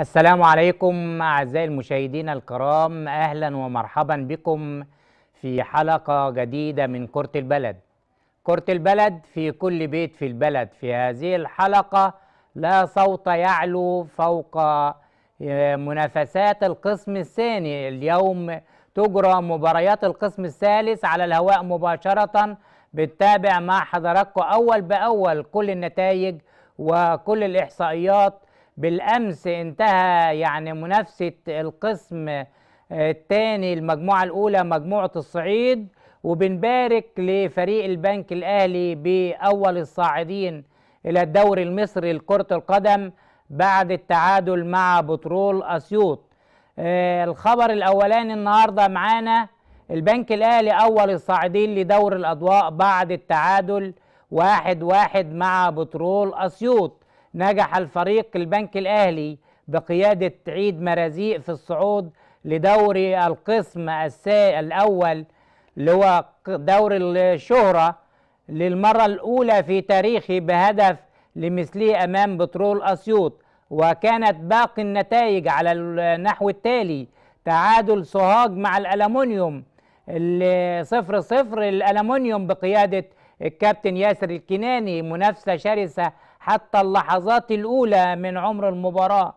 السلام عليكم أعزائي المشاهدين الكرام أهلا ومرحبا بكم في حلقة جديدة من كرة البلد كرة البلد في كل بيت في البلد في هذه الحلقة لا صوت يعلو فوق آه، منافسات القسم الثاني اليوم تجرى مباريات القسم الثالث على الهواء مباشرة بتتابع مع حضراتكم أول بأول كل النتائج وكل الإحصائيات بالامس انتهى يعني منافسه القسم آه، الثاني المجموعه الاولى مجموعه الصعيد وبنبارك لفريق البنك الاهلي باول الصاعدين الى الدوري المصري لكره القدم بعد التعادل مع بترول اسيوط آه، الخبر الاولاني النهارده معانا البنك الاهلي اول الصاعدين لدور الاضواء بعد التعادل واحد واحد مع بترول اسيوط نجح الفريق البنك الأهلي بقيادة عيد مرازيق في الصعود لدوري القسم الأول اللي هو دوري الشهرة للمرة الأولى في تاريخه بهدف لمثله أمام بترول أسيوط وكانت باقي النتائج على النحو التالي تعادل سوهاج مع الألمونيوم صفر صفر الألمونيوم بقيادة الكابتن ياسر الكناني منافسة شرسة حتى اللحظات الأولى من عمر المباراة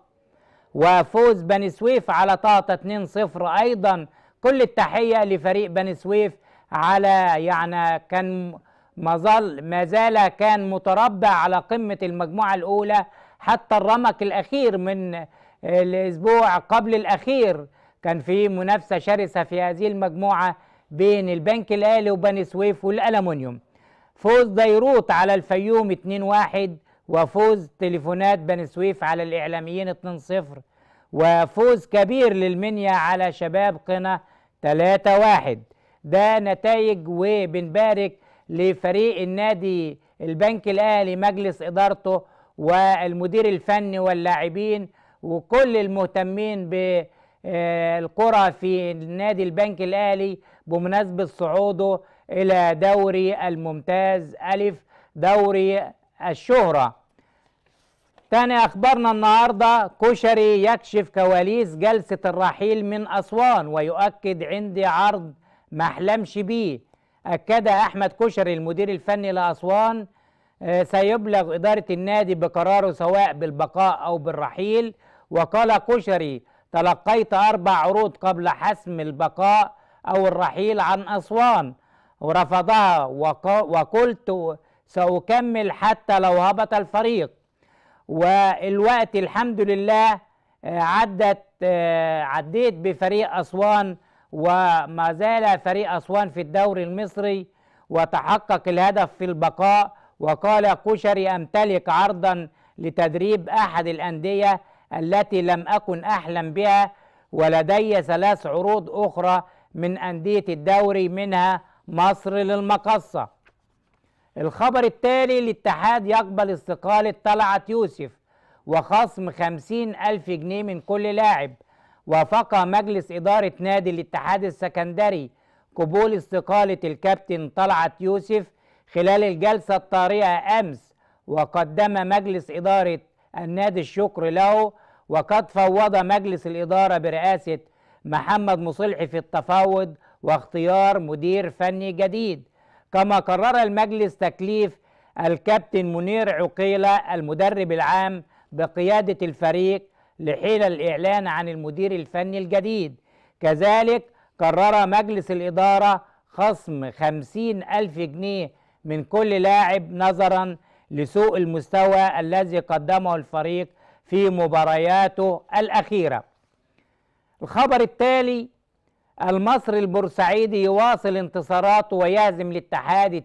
وفوز بني سويف علي طاطا طاقة 2-0 أيضا كل التحية لفريق بني سويف على يعني كان ما زال ما زال كان متربع على قمة المجموعة الأولى حتى الرمق الأخير من الأسبوع قبل الأخير كان في منافسة شرسة في هذه المجموعة بين البنك الأهلي وبني سويف والألمنيوم فوز ديروت على الفيوم 2-1 وفوز تليفونات بني سويف على الإعلاميين 2-0 وفوز كبير للمنيا على شباب قنا 3-1 ده نتائج وبنبارك لفريق النادي البنك الأهلي مجلس إدارته والمدير الفني واللاعبين وكل المهتمين بالقرى آه، في نادي البنك الأهلي بمناسبة صعوده إلى دوري الممتاز ألف دوري الشهرة تاني أخبارنا النهاردة كشري يكشف كواليس جلسة الرحيل من أسوان ويؤكد عندي عرض ما أحلمش بيه أكد أحمد كشري المدير الفني لأسوان آه، سيبلغ إدارة النادي بقراره سواء بالبقاء أو بالرحيل وقال كشري تلقيت أربع عروض قبل حسم البقاء أو الرحيل عن أسوان ورفضها وقلت سأكمل حتى لو هبط الفريق والوقت الحمد لله آه، عدت آه، عديت بفريق أسوان وما زال فريق أسوان في الدوري المصري وتحقق الهدف في البقاء وقال كشري أمتلك عرضا لتدريب أحد الأندية التي لم أكن أحلم بها ولدي ثلاث عروض أخرى من أندية الدوري منها مصر للمقصة الخبر التالي الاتحاد يقبل استقالة طلعت يوسف وخصم خمسين ألف جنيه من كل لاعب وافق مجلس إدارة نادي الاتحاد السكندري قبول استقالة الكابتن طلعت يوسف خلال الجلسة الطارئة أمس وقدم مجلس إدارة النادي الشكر له وقد فوض مجلس الإدارة برئاسة محمد مصلحي في التفاوض واختيار مدير فني جديد كما قرر المجلس تكليف الكابتن منير عقيلة المدرب العام بقيادة الفريق لحين الإعلان عن المدير الفني الجديد كذلك قرر مجلس الإدارة خصم خمسين ألف جنيه من كل لاعب نظرا لسوء المستوى الذي قدمه الفريق في مبارياته الأخيرة الخبر التالي المصري البورسعيدي يواصل انتصاراته ويهزم الاتحاد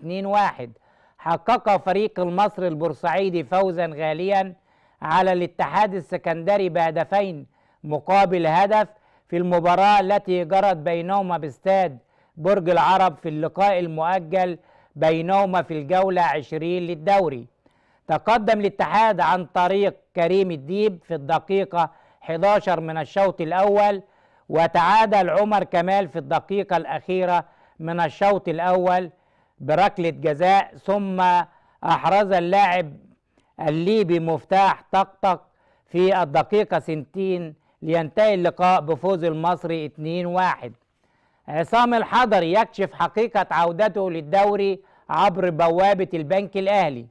2-1 حقق فريق المصري البورسعيدي فوزا غاليا على الاتحاد السكندري بهدفين مقابل هدف في المباراة التي جرت بينهما باستاد برج العرب في اللقاء المؤجل بينهما في الجولة 20 للدوري تقدم الاتحاد عن طريق كريم الديب في الدقيقة 11 من الشوط الأول وتعادل عمر كمال في الدقيقة الأخيرة من الشوط الأول بركلة جزاء ثم أحرز اللاعب الليبي مفتاح طقطق في الدقيقة سنتين لينتهي اللقاء بفوز المصري 2-1 عصام الحضري يكشف حقيقة عودته للدوري عبر بوابة البنك الأهلي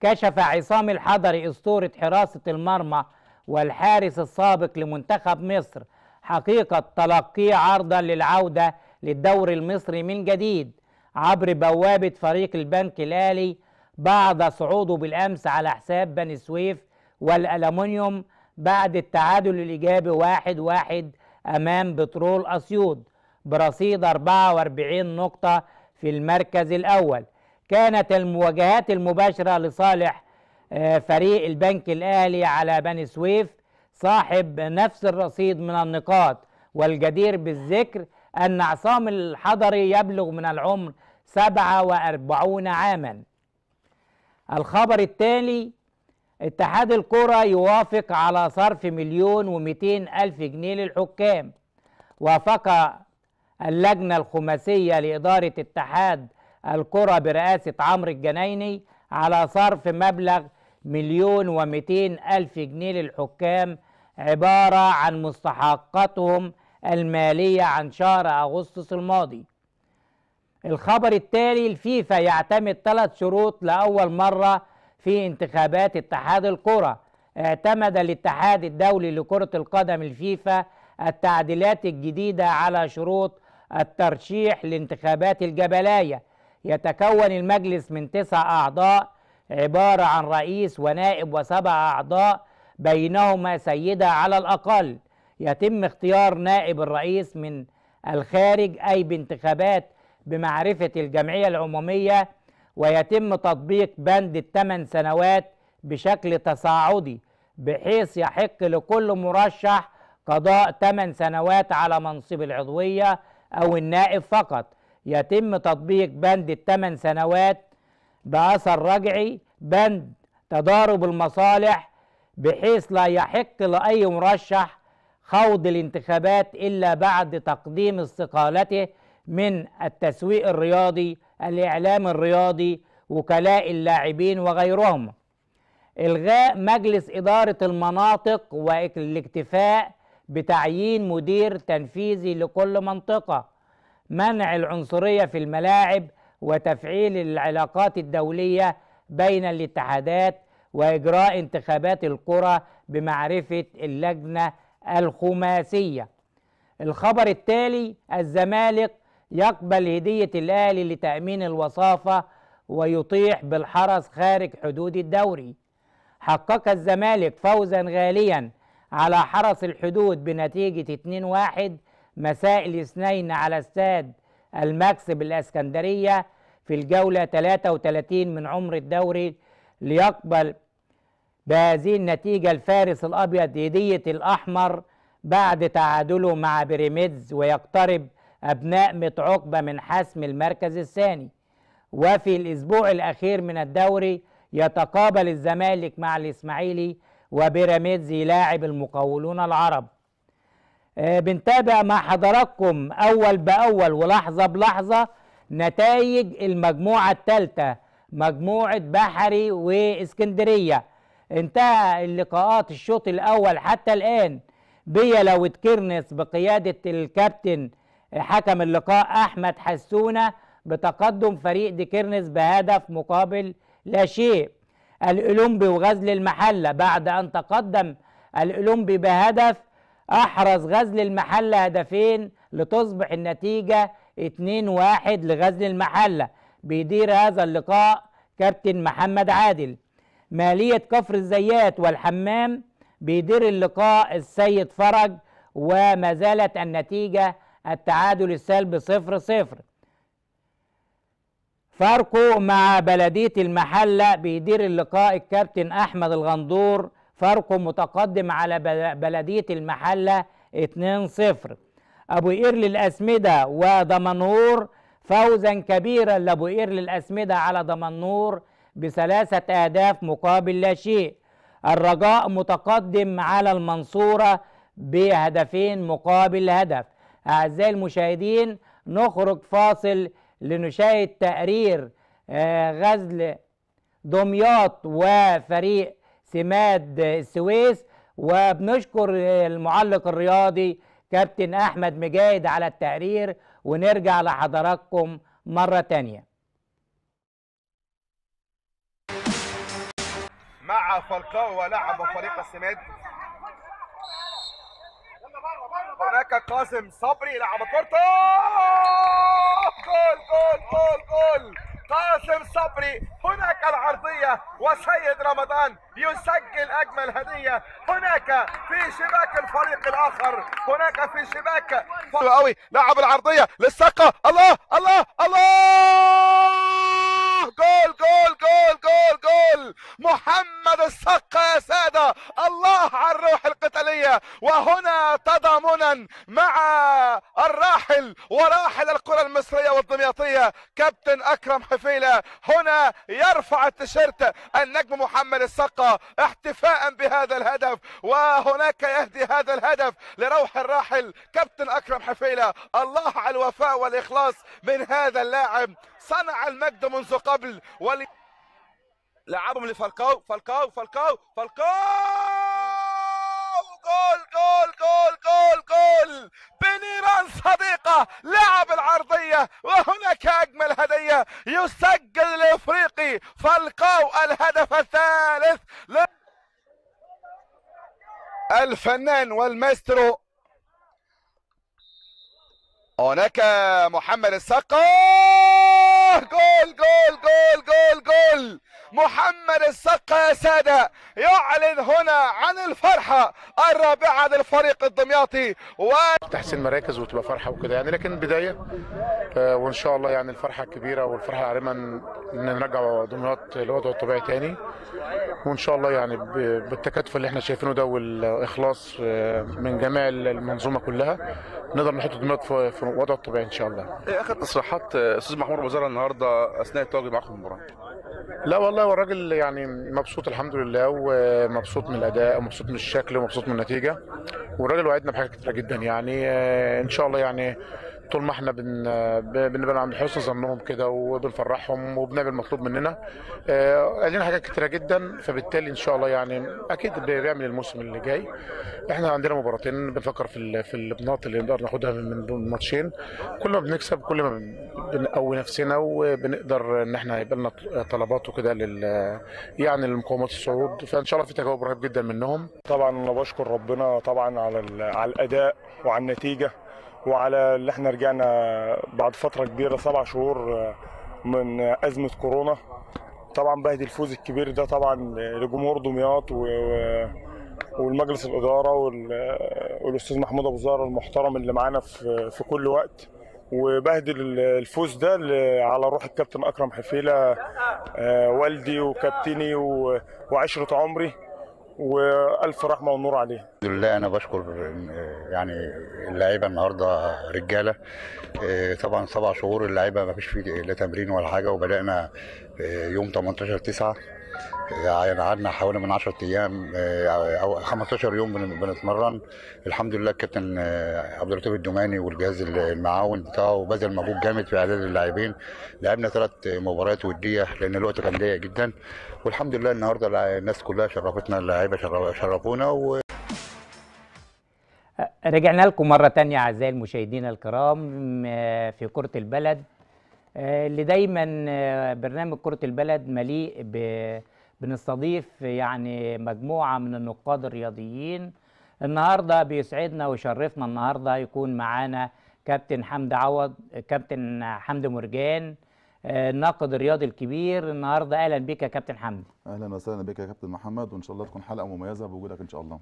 كشف عصام الحضري أسطورة حراسة المرمى والحارس السابق لمنتخب مصر حقيقة تلقيه عرضا للعودة للدوري المصري من جديد عبر بوابة فريق البنك الأهلي بعد صعوده بالأمس على حساب بني سويف والألمنيوم بعد التعادل الإيجابي واحد واحد أمام بترول أسيوط برصيد 44 نقطة في المركز الأول كانت المواجهات المباشرة لصالح آه، فريق البنك الأهلي على بني سويف صاحب نفس الرصيد من النقاط والجدير بالذكر أن عصام الحضري يبلغ من العمر 47 عاما الخبر التالي اتحاد الكرة يوافق على صرف مليون ومئتين ألف جنيه للحكام وافق اللجنة الخماسية لإدارة اتحاد الكرة برئاسة عمرو الجنايني على صرف مبلغ مليون و ألف جنيه للحكام عبارة عن مستحقاتهم المالية عن شهر أغسطس الماضي الخبر التالي الفيفا يعتمد ثلاث شروط لأول مرة في انتخابات اتحاد الكرة اعتمد الاتحاد الدولي لكرة القدم الفيفا التعديلات الجديدة على شروط الترشيح لانتخابات الجبلاية يتكون المجلس من تسع أعضاء عبارة عن رئيس ونائب وسبع أعضاء بينهما سيدة على الأقل يتم اختيار نائب الرئيس من الخارج أي بانتخابات بمعرفة الجمعية العمومية ويتم تطبيق بند الثمان سنوات بشكل تصاعدي بحيث يحق لكل مرشح قضاء ثمان سنوات على منصب العضوية أو النائب فقط يتم تطبيق بند الثمان سنوات بأثر رجعي بند تضارب المصالح بحيث لا يحق لأي مرشح خوض الانتخابات إلا بعد تقديم استقالته من التسويق الرياضي الإعلام الرياضي وكلاء اللاعبين وغيرهم إلغاء مجلس إدارة المناطق والاكتفاء بتعيين مدير تنفيذي لكل منطقة منع العنصرية في الملاعب وتفعيل العلاقات الدولية بين الاتحادات وإجراء انتخابات القرى بمعرفة اللجنة الخماسية الخبر التالي الزمالك يقبل هدية الأهلي لتأمين الوصافة ويطيح بالحرس خارج حدود الدوري حقق الزمالك فوزا غاليا على حرس الحدود بنتيجة 2-1 مساء الاثنين على استاد المكس بالاسكندرية في الجولة 33 من عمر الدوري ليقبل بهذه النتيجة الفارس الأبيض هدية الأحمر بعد تعادله مع بيراميدز ويقترب أبناء متعقبة من حسم المركز الثاني وفي الأسبوع الأخير من الدوري يتقابل الزمالك مع الإسماعيلي وبيراميدز يلاعب المقاولون العرب آه، بنتابع مع حضراتكم أول بأول ولحظة بلحظة نتائج المجموعة الثالثة مجموعة بحري واسكندرية انتهى اللقاءات الشوط الأول حتى الآن بيلو كيرنس بقيادة الكابتن حكم اللقاء أحمد حسونة بتقدم فريق ديكيرنس بهدف مقابل لا شيء الأولمبي وغزل المحلة بعد أن تقدم الأولمبي بهدف أحرز غزل المحلة هدفين لتصبح النتيجة 2 1 لغزل المحله بيدير هذا اللقاء كابتن محمد عادل ماليه كفر الزيات والحمام بيدير اللقاء السيد فرج وما زالت النتيجه التعادل السلبي صفر صفر فاركو مع بلدية المحلة بيدير اللقاء الكابتن أحمد الغندور فاركو متقدم على بلدية المحلة 2-0 أبو قير للأسمدة ودمنهور فوزا كبيرا لأبو قير للأسمدة على دمنهور بثلاثة أهداف مقابل لا شيء الرجاء متقدم على المنصورة بهدفين مقابل هدف أعزائي المشاهدين نخرج فاصل لنشاهد تقرير آه، غزل دمياط وفريق سماد السويس وبنشكر آه، المعلق الرياضي كابتن أحمد مجاهد على التقرير ونرجع لحضراتكم مرة تانية مع فالكاو ولعب فريق السماد هناك قاسم صبري لعب كورته جول جول جول جول قاسم صبري هناك العرضية وسيد رمضان يسجل أجمل هدية هناك في شباك الفريق الآخر هناك في شباك قوي لعب العرضية للسقة الله الله الله اكرم نعم حفيله هنا يرفع التيشيرت النجم محمد السقا احتفاء بهذا الهدف وهناك يهدي هذا الهدف لروح الراحل كابتن اكرم حفيله الله على الوفاء والاخلاص من هذا اللاعب صنع المجد منذ قبل ولعبهم لعبهم لفالكاو فالكاو فالكاو فالكاو جول جول جول جول جول بنيران صديقة لعب العرضية وهناك أجمل هدية يسجل الإفريقي فالقاو الهدف الثالث ل... الفنان والمايسترو هناك محمد السقا جول جول جول جول جول محمد السقا يا سادة يعلن هنا عن الفرحة الرابعة للفريق الدمياطي و... تحسين مراكز وتبقى فرحة وكده يعني لكن بداية آه، وان شاء الله يعني الفرحة الكبيرة والفرحة العارمة ان نرجع دمياط لوضعه الطبيعي تاني وان شاء الله يعني بالتكاتف اللي احنا شايفينه ده والاخلاص آه، من جميع المنظومة كلها نقدر نحط دمياط في وضع الطبيعي ان شاء الله. ايه اخر تصريحات آه، استاذ محمود ابو النهارده اثناء التواجد معاكم المباراه؟ لا والله هو الراجل يعني مبسوط الحمد لله ومبسوط من الاداء ومبسوط من الشكل ومبسوط من النتيجه والراجل وعدنا بحاجات كتيره جدا يعني آه، ان شاء الله يعني طول ما احنا بن بنبقى عند حسن ظنهم كده وبنفرحهم وبنعمل المطلوب مننا آه، قال لنا حاجات كتيره جدا فبالتالي ان شاء الله يعني اكيد بيعمل الموسم اللي جاي احنا عندنا مباراتين بنفكر في في البناط اللي نقدر ناخدها من ماتشين كل ما بنكسب كل ما بنقوي نفسنا وبنقدر ان احنا هيبقى لنا طلبات وكده لل يعني لمقاومات الصعود فان شاء الله في تجاوب رهيب جدا منهم طبعا انا بشكر ربنا طبعا على على الاداء وعلى النتيجه وعلى اللي احنا رجعنا بعد فتره كبيره سبع شهور آه، من ازمه كورونا طبعا بهدي الفوز الكبير ده طبعا لجمهور دمياط و... والمجلس الاداره وال... آه، والاستاذ محمود ابو زهر المحترم اللي معانا في... في كل وقت وبهدل الفوز ده على روح الكابتن اكرم حفيله آه، والدي وكابتني وعشره عمري والف رحمه ونور عليه الحمد لله انا بشكر يعني اللعيبه النهارده رجاله إيه، طبعا سبع شهور اللعيبه ما فيش فيه لا تمرين ولا حاجه وبدانا إيه، يوم 18 9 يعني قعدنا حوالي من 10 ايام آه، او 15 يوم بنتمرن الحمد لله الكابتن آه، عبد اللطيف الدوماني والجهاز المعاون بتاعه بذل مجهود جامد في اعداد اللاعبين لعبنا ثلاث مباريات وديه لان الوقت كان ضيق جدا والحمد لله النهارده الناس كلها شرفتنا اللعيبه شرفونا و... آه، رجعنا لكم مرة ثانيه أعزائي المشاهدين الكرام في كرة البلد آه، اللي دايما آه، برنامج كرة البلد مليء بنستضيف يعني مجموعة من النقاد الرياضيين النهاردة بيسعدنا ويشرفنا النهاردة يكون معانا كابتن حمد عوض كابتن حمد مرجان آه، الناقد الرياضي الكبير النهاردة أهلا بك يا كابتن حمد أهلا وسهلا بك يا كابتن محمد وإن شاء الله تكون حلقة مميزة بوجودك إن شاء الله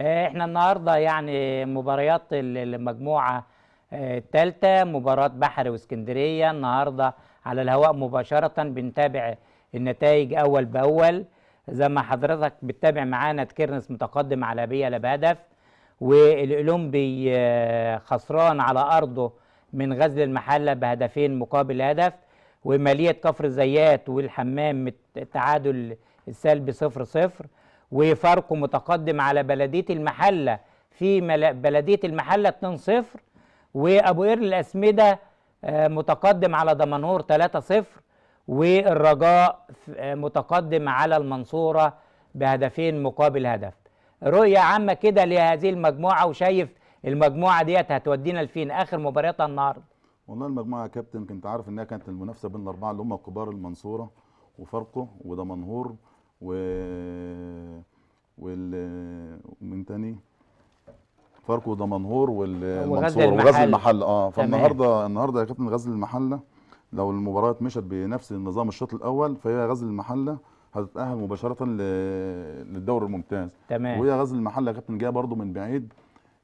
احنا النهاردة يعني مباريات المجموعة الثالثه مباراه بحري واسكندريه النهارده على الهواء مباشره بنتابع النتائج اول باول زي ما حضرتك بتتابع معانا تكرنس متقدم على بيلا بهدف والاولمبي آه، خسران على ارضه من غزل المحله بهدفين مقابل هدف وماليه كفر زيات والحمام التعادل السلبي صفر صفر وفاركو متقدم على بلديه المحله في بلديه المحله 2 0 وابو قير الاسمده آه، متقدم على دمنهور 3-0 والرجاء آه، متقدم على المنصوره بهدفين مقابل هدف رؤيه عامه كده لهذه المجموعه وشايف المجموعه ديت هتودينا لفين اخر مبارياتها النهارده والله المجموعه يا كابتن كنت عارف انها كانت المنافسه بين الاربعه اللي هم كبار المنصوره وفاركو ودمنهور و وال ومن تاني فاركو دمنهور والمنصوره وغزل المحله اه فالنهارده النهارده يا كابتن غزل المحله لو المباريات مشت بنفس النظام الشوط الاول فهي غزل المحله هتتاهل مباشره للدوري الممتاز تمام وهي غزل المحله يا كابتن جايه برده من بعيد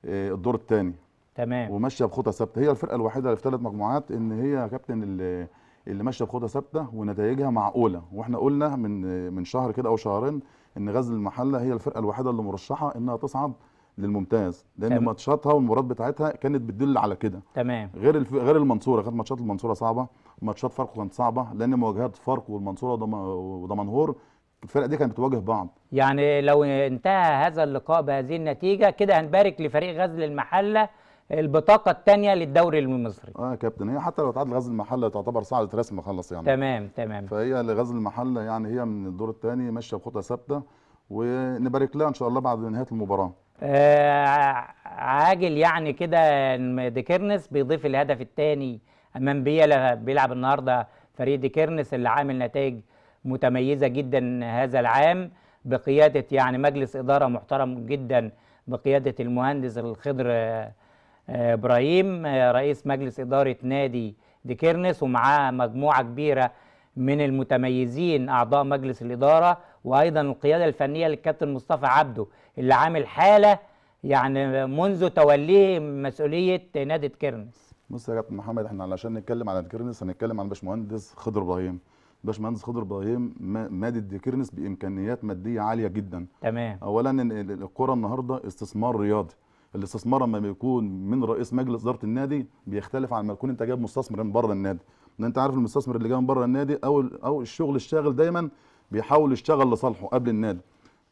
آه، الدور الثاني تمام وماشيه بخطى ثابته هي الفرقه الوحيده اللي في ثلاث مجموعات ان هي يا كابتن اللي اللي ماشيه بخطى ثابته ونتائجها معقوله واحنا قلنا من من شهر كده او شهرين ان غزل المحله هي الفرقه الوحيده اللي مرشحه انها تصعد للممتاز لان تمام. ماتشاتها والمباريات بتاعتها كانت بتدل على كده تمام غير الف... غير المنصوره كانت ماتشات المنصوره صعبه ماتشات فاركو كانت صعبه لان مواجهات فاركو والمنصوره ودمنهور الفرق دي كانت بتواجه بعض يعني لو انتهى هذا اللقاء بهذه النتيجه كده هنبارك لفريق غزل المحله البطاقه الثانيه للدوري المصري اه يا كابتن هي حتى لو تعادل غزل المحله تعتبر صعدت رسم خلص يعني تمام تمام فهي لغزل المحله يعني هي من الدور الثاني ماشيه بخطى ثابته ونبارك لها ان شاء الله بعد نهايه المباراه آه، عاجل يعني كده ديكيرنس بيضيف الهدف الثاني امام بيلا بيلعب النهارده فريق ديكيرنس اللي عامل نتائج متميزه جدا هذا العام بقياده يعني مجلس اداره محترم جدا بقياده المهندس الخضر آه، آه، ابراهيم رئيس مجلس اداره نادي ديكيرنس ومعاه مجموعه كبيره من المتميزين اعضاء مجلس الاداره وايضا القياده الفنيه للكابتن مصطفى عبده اللي عامل حاله يعني منذ توليه مسؤوليه نادي كيرنس بص يا كابتن محمد احنا علشان نتكلم على كيرنس هنتكلم عن باشمهندس خضر ابراهيم باشمهندس خضر ابراهيم مادي كيرنس بامكانيات ماديه عاليه جدا تمام اولا الكره النهارده استثمار رياضي الاستثمار لما بيكون من رئيس مجلس اداره النادي بيختلف عن ما تكون انت جايب مستثمر من بره النادي انت عارف المستثمر اللي جاي من بره النادي او او الشغل الشاغل دايما بيحاول يشتغل لصالحه قبل النادي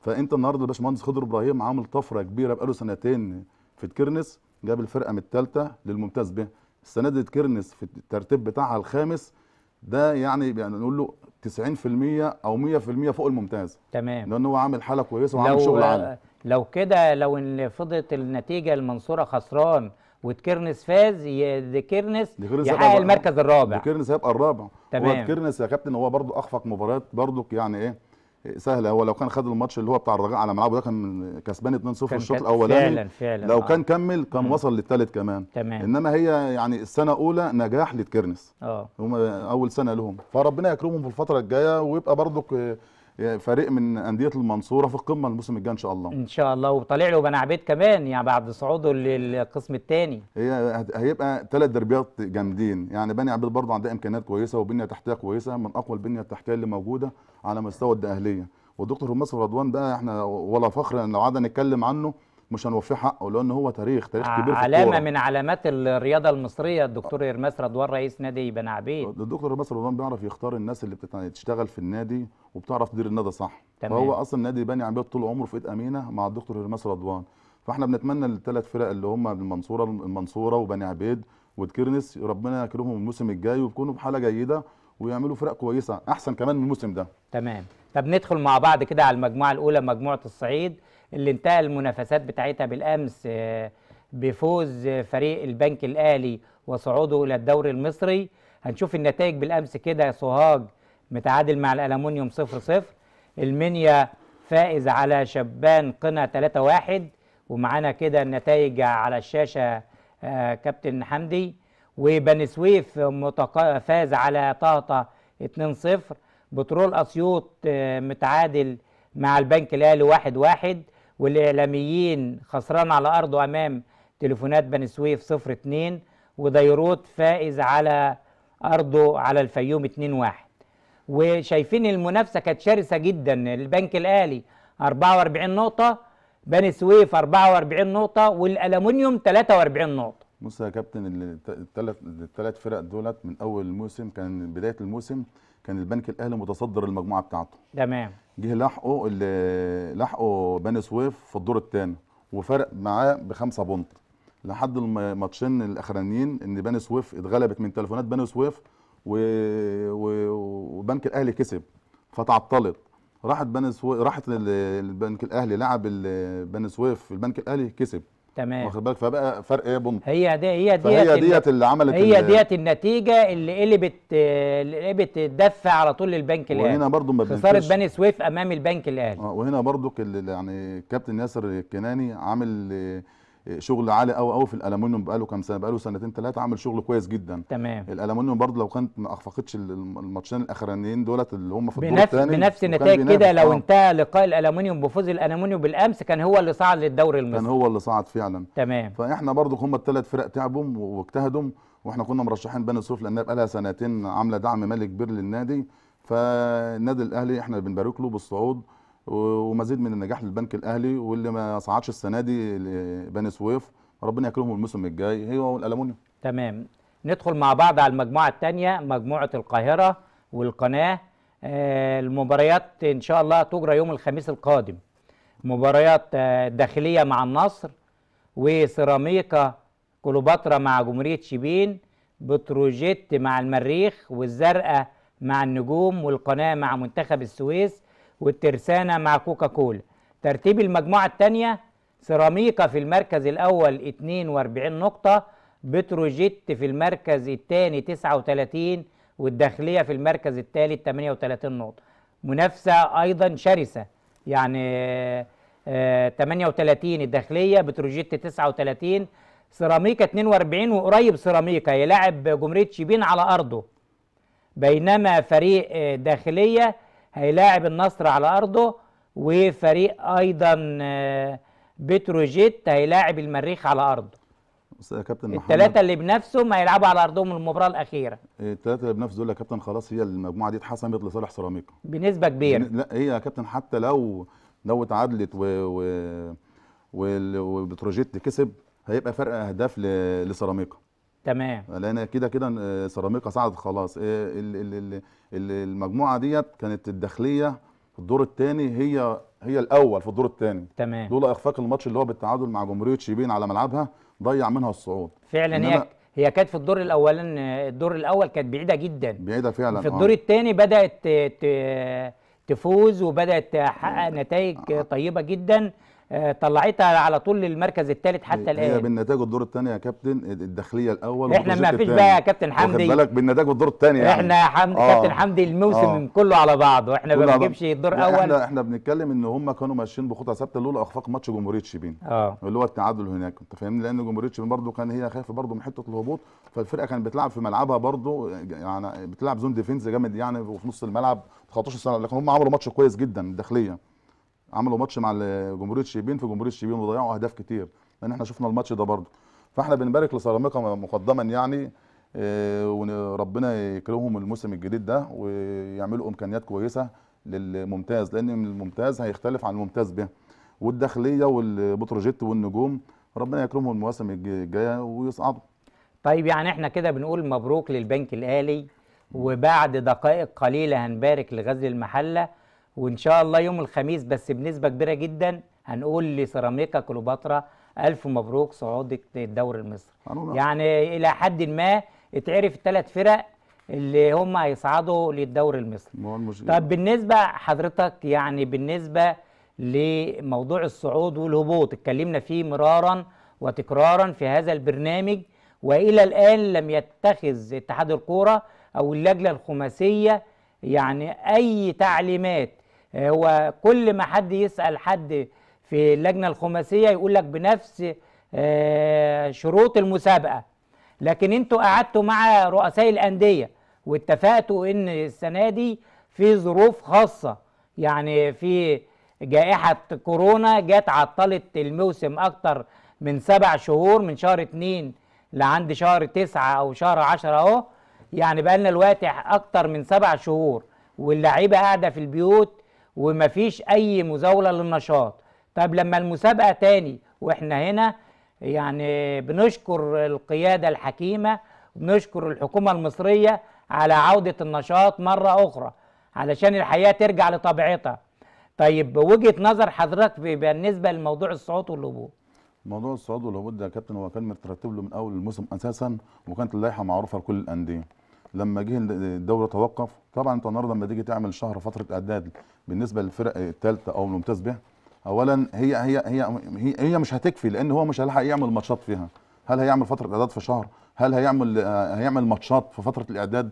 فانت النهارده الباشمهندس خضر ابراهيم عامل طفره كبيره بقاله سنتين في الكرنس جاب الفرقه من الثالثه للممتاز به السنه دي الكرنس في الترتيب بتاعها الخامس ده يعني, يعني نقول له 90% او 100% فوق الممتاز تمام لان هو عامل حاله كويسه وعامل شغل عالي لو كده لو ان فضلت النتيجه المنصوره خسران وتكيرنس فاز ديكيرنس يحقق المركز الرابع ديكيرنس هيبقى الرابع تمام هو ديكيرنس يا كابتن هو برضو اخفق مباريات برضو يعني ايه سهله هو لو كان خد الماتش اللي هو بتاع الرجاء على ملعبه ده كان كسبان 2-0 في الشوط الاولاني فعلا فعلا لو آه. كان كمل كان وصل للثالث كمان تمام. انما هي يعني السنه الاولى نجاح لتكرنس اه هم اول سنه لهم فربنا يكرمهم في الفتره الجايه ويبقى برضك فريق من انديه المنصوره في القمه الموسم الجاي ان شاء الله ان شاء الله وطالع له عبيد كمان يعني بعد صعوده للقسم الثاني هي هيبقى ثلاث دربيات جامدين يعني بني عبيد برضه عندها امكانيات كويسه وبنيه تحتيه كويسه من اقوى البنيه التحتيه اللي موجوده على مستوى الدقهليه ودكتور مصر رضوان بقى احنا ولا فخر لو قعدنا نتكلم عنه مش هنوفيه حقه لان هو تاريخ تاريخ كبير في علامه من علامات الرياضه المصريه الدكتور ارماس رضوان رئيس نادي بني عبيد الدكتور ارماس رضوان بيعرف يختار الناس اللي بتشتغل في النادي وبتعرف تدير النادي صح تمام. فهو اصلا نادي بني عبيد طول عمره في ايد امينه مع الدكتور ارماس رضوان فاحنا بنتمنى للثلاث فرق اللي هم المنصوره المنصوره وبني عبيد وتكرنس ربنا يكرمهم الموسم الجاي ويكونوا بحاله جيده ويعملوا فرق كويسه احسن كمان من الموسم ده تمام طب ندخل مع بعض كده على المجموعه الاولى مجموعه الصعيد اللي انتهى المنافسات بتاعتها بالامس آه، بفوز فريق البنك الاهلي وصعوده الى الدوري المصري هنشوف النتائج بالامس كده سوهاج متعادل مع الالومنيوم 0 0 المنيا فائز على شبان قنا 3 1 ومعانا كده النتائج على الشاشه آه، كابتن حمدي وبني سويف متق... فاز على طهطة 2 0 بترول اسيوط آه، متعادل مع البنك الاهلي 1 1 والإعلاميين خسران على أرضه أمام تليفونات بني سويف 0 2 وديروت فائز على أرضه على الفيوم 2 1 وشايفين المنافسة كانت شرسة جدا البنك الأهلي 44 نقطة بني سويف 44 نقطة والالومنيوم 43 نقطة بص يا كابتن الثلاث الثلاث فرق دولت من اول الموسم كان بدايه الموسم كان البنك الاهلي متصدر المجموعه بتاعته تمام جه لحقه اللي لحقه بني سويف في الدور الثاني وفرق معاه بخمسه بونت لحد الماتشين الاخرانيين ان بني سويف اتغلبت من تليفونات بني سويف و... و... وبنك الاهلي كسب فتعطلت راحت بني سويف راحت البنك الاهلي لعب بني سويف البنك الاهلي كسب تمام واخد بالك فبقى فرق ايه بنت هي دي هي ديت هي ديت اللي عملت هي ديت النتيجه اللي قلبت قلبت الدفع على طول للبنك الاهلي وهنا برضو ما خساره بني سويف امام البنك الاهلي اه وهنا برضو يعني كابتن ياسر الكناني عامل شغل عالي قوي قوي في الالومنيوم بقاله كام سنه بقاله سنتين ثلاثه عامل شغل كويس جدا تمام الالومنيوم برضه لو كانت ما اخفقتش الماتشين الاخرانيين دولت اللي هم في الدور الثاني بنفس النتائج كده لو آه. انتهى لقاء الالومنيوم بفوز الالومنيوم بالامس كان هو اللي صعد للدوري المصري كان هو اللي صعد فعلا تمام فاحنا برضه هم الثلاث فرق تعبوا واجتهدوا واحنا كنا مرشحين بني سويف لانها بقالها سنتين عامله دعم مالي كبير للنادي فالنادي الاهلي احنا بنبارك له بالصعود ومزيد من النجاح للبنك الاهلي واللي ما صعدش السنه دي لبني سويف ربنا يكرمهم الموسم الجاي هي والالومنيوم تمام ندخل مع بعض على المجموعه الثانيه مجموعه القاهره والقناه آه، المباريات ان شاء الله تجرى يوم الخميس القادم مباريات آه، داخليه مع النصر وسيراميكا كليوباترا مع جمهوريه شبين بتروجيت مع المريخ والزرقاء مع النجوم والقناه مع منتخب السويس والترسانة مع كوكا كولا ترتيب المجموعة الثانية سيراميكا في المركز الأول 42 نقطة بتروجيت في المركز الثاني 39 والداخلية في المركز الثالث 38 نقطة منافسة أيضا شرسة يعني 38 آه، الداخلية بتروجيت 39 سيراميكا 42 وقريب سيراميكا يلعب جمهورية شبين على أرضه بينما فريق آه، داخلية هيلاعب النصر على أرضه وفريق أيضا آه، بتروجيت هيلاعب المريخ على أرضه يا كابتن محمد الثلاثة اللي بنفسهم هيلعبوا على أرضهم المباراة الأخيرة الثلاثة اللي بنفس دول يا كابتن خلاص هي المجموعة دي اتحسمت لصالح سيراميكا بنسبة كبيرة لا هي يا كابتن حتى لو لو اتعادلت و, و... وبتروجيت كسب هيبقى فرق أهداف لسيراميكا تمام لان كده كده آه، سيراميكا صعدت خلاص آه، المجموعه ديت كانت الداخليه في الدور الثاني هي هي الاول في الدور الثاني تمام لولا اخفاق الماتش اللي هو بالتعادل مع جمهوريه شيبين على ملعبها ضيع منها الصعود فعلا هي هي كانت في الدور الاول الدور الاول كانت بعيده جدا بعيده فعلا في آه. الدور الثاني بدات تفوز وبدات تحقق نتائج طيبه جدا آه، طلعتها على طول للمركز الثالث حتى الان هي بالنتائج والدور الثاني يا كابتن الداخليه الاول احنا ما فيش بقى يا كابتن حمدي خد بالك بالنتائج والدور الثاني يعني احنا حمد آه كابتن حمدي الموسم آه كله على بعضه احنا ما بنجيبش الدور الاول احنا احنا بنتكلم ان هم كانوا ماشيين بخطى ثابته لولا اخفاق ماتش جمهوريه شبين آه اللي هو التعادل هناك انت فاهمني لان جمهوريه شبين برده كان هي خايفه برده من حته الهبوط فالفرقه كانت بتلعب في ملعبها برده يعني بتلعب زون ديفينس جامد يعني وفي نص الملعب 19 سنه لكن هم عملوا ماتش كويس جدا الداخليه عملوا ماتش مع جمهوريه الشيبين في جمهوريه الشيبين وضيعوا اهداف كتير لان احنا شفنا الماتش ده برضه فاحنا بنبارك لسيراميكا مقدما يعني آه، وربنا يكرمهم الموسم الجديد ده ويعملوا امكانيات كويسه للممتاز لان الممتاز هيختلف عن الممتاز به والداخليه والبتروجيت والنجوم ربنا يكرمهم المواسم الجايه ويصعدوا طيب يعني احنا كده بنقول مبروك للبنك الاهلي وبعد دقائق قليله هنبارك لغزل المحله وان شاء الله يوم الخميس بس بنسبه كبيره جدا هنقول لسيراميكا كليوباترا الف مبروك صعودك للدوري المصري يعني الى حد ما اتعرف الثلاث فرق اللي هم هيصعدوا للدوري المصري طب بالنسبه حضرتك يعني بالنسبه لموضوع الصعود والهبوط اتكلمنا فيه مرارا وتكرارا في هذا البرنامج والى الان لم يتخذ اتحاد الكوره او اللجنه الخماسيه يعني اي تعليمات آه، هو كل ما حد يسال حد في اللجنه الخماسيه يقول لك بنفس آه، شروط المسابقه لكن انتوا قعدتوا مع رؤساء الانديه واتفقتوا ان السنه دي في ظروف خاصه يعني في جائحه كورونا جت عطلت الموسم اكتر من سبع شهور من شهر اتنين لعند شهر تسعة او شهر عشرة اهو يعني بقالنا الوقت اكتر من سبع شهور واللعيبه قاعده في البيوت ومفيش اي مزاوله للنشاط طب لما المسابقه تاني واحنا هنا يعني بنشكر القياده الحكيمه بنشكر الحكومه المصريه على عوده النشاط مره اخرى علشان الحياه ترجع لطبيعتها طيب وجهه نظر حضرتك بالنسبه لموضوع الصعود والهبوط موضوع الصعود والهبوط ده يا كابتن هو كان مترتب له من اول الموسم اساسا وكانت اللائحه معروفه لكل الانديه لما جه الدوري توقف طبعا انت النهارده لما تيجي تعمل شهر فتره اعداد بالنسبه للفرق الثالثه او الممتاز بها اولا هي هي هي هي, هي مش هتكفي لان هو مش هيلحق يعمل ماتشات فيها هل هيعمل فتره اعداد في شهر هل هيعمل آه، هيعمل ماتشات في فتره الاعداد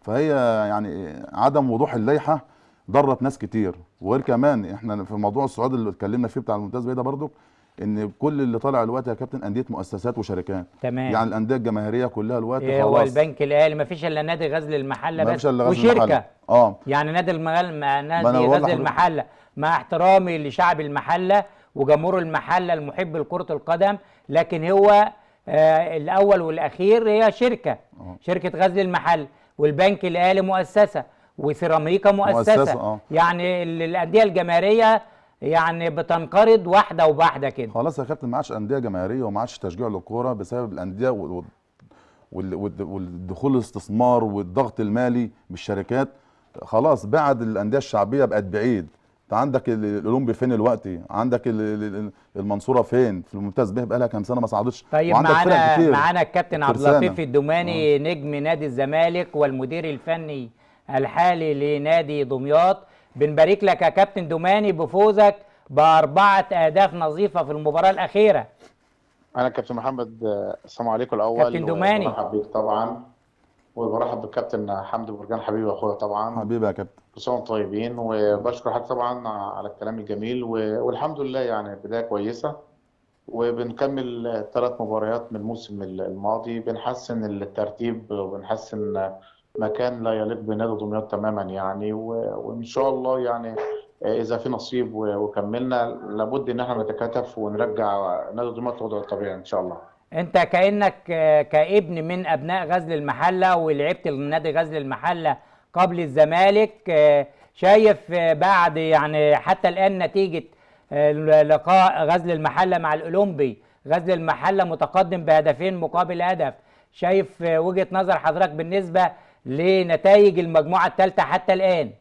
فهي يعني عدم وضوح اللائحه ضرت ناس كتير وغير كمان احنا في موضوع الصعود اللي اتكلمنا فيه بتاع الممتاز بيه ده برضو ان كل اللي طالع الوقت يا كابتن انديه مؤسسات وشركات تمام يعني الانديه الجماهيريه كلها الوقت إيه خلاص هو البنك الاهلي ما فيش الا نادي غزل المحله بس غزل وشركه المحلة. اه يعني نادي المغل... نادي غزل المحله مع احترامي لشعب المحله وجمهور المحله المحب لكره القدم لكن هو آه الاول والاخير هي شركه أوه. شركه غزل المحل والبنك الاهلي مؤسسه وسيراميكا مؤسسه, مؤسسة. آه. يعني الانديه الجماهيريه يعني بتنقرض واحده وواحده كده خلاص يا كابتن ما عادش انديه جماهيريه وما عادش تشجيع للكوره بسبب الانديه والدخول الاستثمار والضغط المالي بالشركات خلاص بعد الانديه الشعبيه بقت بعيد انت عندك الاولمبي فين دلوقتي عندك المنصوره فين في الممتاز به بقى لها كام سنه ما صعدتش طيب معانا معانا الكابتن عبد اللطيف الدوماني آه. نجم نادي الزمالك والمدير الفني الحالي لنادي دمياط بنبارك لك يا كابتن دوماني بفوزك باربعه اهداف نظيفه في المباراه الاخيره انا كابتن محمد السلام عليكم الاول كابتن دوماني بيك طبعا وبرحب بالكابتن حمد برجان حبيبي اخويا طبعا حبيبي يا كابتن كل سنه طيبين وبشكر حضرتك طبعا على الكلام الجميل والحمد لله يعني بدايه كويسه وبنكمل ثلاث مباريات من الموسم الماضي بنحسن الترتيب وبنحسن مكان لا يليق بنادي دمياط تماما يعني وان شاء الله يعني آه، اذا في نصيب وكملنا لابد ان احنا نتكاتف ونرجع نادي دمياط لوضعه الطبيعي ان شاء الله. انت كانك آه، كابن من ابناء غزل المحله ولعبت لنادي غزل المحله قبل الزمالك آه، شايف بعد يعني حتى الان نتيجه لقاء غزل المحله مع الاولمبي غزل المحله متقدم بهدفين مقابل هدف شايف وجهه نظر حضرتك بالنسبه لنتائج المجموعه الثالثه حتى الان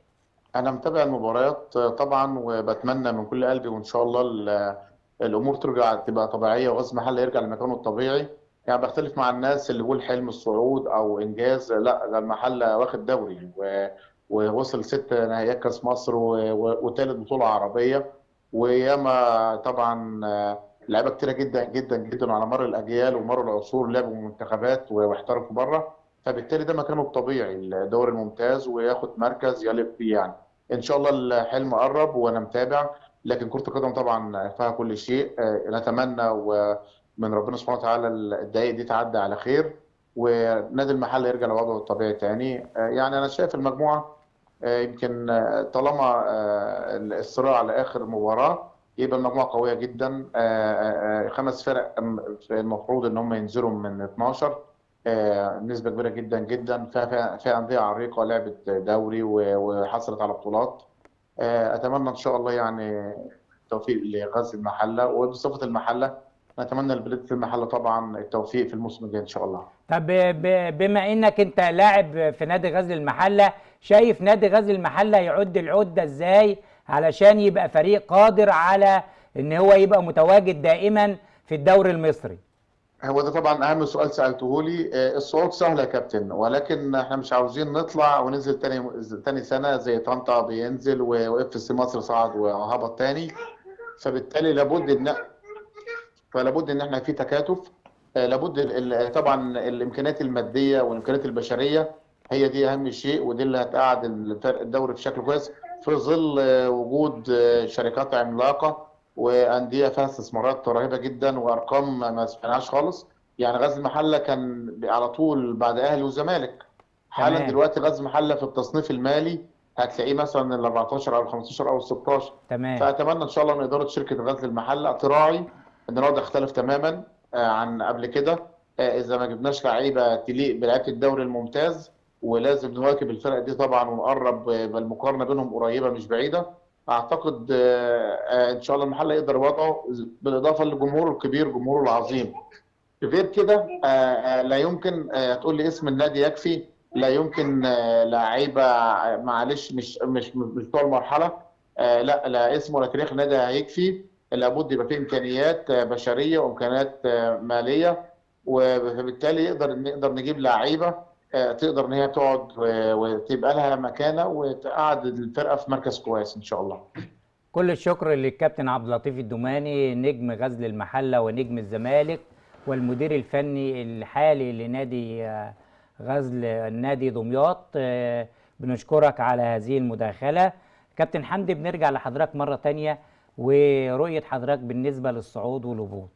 انا متابع المباريات طبعا وبتمنى من كل قلبي وان شاء الله الامور ترجع تبقى طبيعيه وغزل المحله يرجع لمكانه الطبيعي يعني بختلف مع الناس اللي بيقول حلم الصعود او انجاز لا ده المحله واخد دوري يعني، ووصل ست نهائيات كاس مصر وثالث بطوله عربيه وياما طبعا لعيبه كتيره جدا جدا جدا على مر الاجيال ومر العصور لعبوا منتخبات واحترفوا بره فبالتالي ده مكانه الطبيعي الدوري الممتاز وياخد مركز يليق بيه يعني ان شاء الله الحلم قرب وانا متابع لكن كره القدم طبعا فيها كل شيء آه، نتمنى ومن ربنا سبحانه وتعالى الدقائق دي تعدي على خير ونادي المحل يرجع لوضعه الطبيعي تاني آه، يعني انا شايف المجموعه آه، يمكن طالما الصراع على اخر مباراه يبقى المجموعه قويه جدا خمس فرق المفروض ان هم ينزلوا من 12 آه، نسبه كبيره جدا جدا في انديه عريقه لعبت دوري وحصلت على بطولات آه، اتمنى ان شاء الله يعني التوفيق لغزل المحله وبصفه المحله نتمنى لبلد في المحله طبعا التوفيق في الموسم الجاي ان شاء الله طب بما انك انت لاعب في نادي غزل المحله شايف نادي غزل المحله يعد العده ازاي علشان يبقى فريق قادر على ان هو يبقى متواجد دائما في الدوري المصري هو ده طبعا اهم سؤال سالته لي آه، الصعود سهل يا كابتن ولكن احنا مش عاوزين نطلع وننزل تاني تاني سنه زي طنطا بينزل واف سي مصر صعد وهبط تاني فبالتالي لابد ان فلابد ان احنا في تكاتف آه، لابد طبعا الامكانيات الماديه والامكانيات البشريه هي دي اهم شيء ودي اللي هتقعد الدوري بشكل كويس في ظل آه، وجود شركات عملاقه وانديه فيها استثمارات رهيبه جدا وارقام ما سمعناهاش خالص يعني غزل المحله كان على طول بعد اهلي وزمالك حالا دلوقتي غزل المحله في التصنيف المالي هتلاقيه مثلا ال 14 او ال 15 او ال 16 تمام فاتمنى ان شاء الله ان اداره شركه غزل المحله تراعي ان الوضع اختلف تماما آه، عن قبل كده آه، اذا ما جبناش لعيبه تليق بلعيبه الدوري الممتاز ولازم نواكب الفرق دي طبعا ونقرب آه، المقارنه بينهم قريبه مش بعيده اعتقد آه، آه، ان شاء الله المحل يقدر وضعه بالاضافه لجمهوره الكبير جمهوره العظيم غير كده آه، لا يمكن تقول لي اسم النادي يكفي لا يمكن لعيبه معلش مش مش مش بتوع المرحله لا لا اسم ولا تاريخ النادي هيكفي لابد يبقى فيه امكانيات بشريه وامكانيات ماليه وبالتالي يقدر نقدر نجيب لعيبه آه، تقدر ان هي تقعد وتبقى لها مكانه وتقعد الفرقه في مركز كويس ان شاء الله. كل الشكر للكابتن عبد اللطيف الدوماني نجم غزل المحله ونجم الزمالك والمدير الفني الحالي لنادي آه، غزل نادي دمياط آه، بنشكرك على هذه المداخله. كابتن حمدي بنرجع لحضرتك مره ثانيه ورؤيه حضرتك بالنسبه للصعود والهبوط.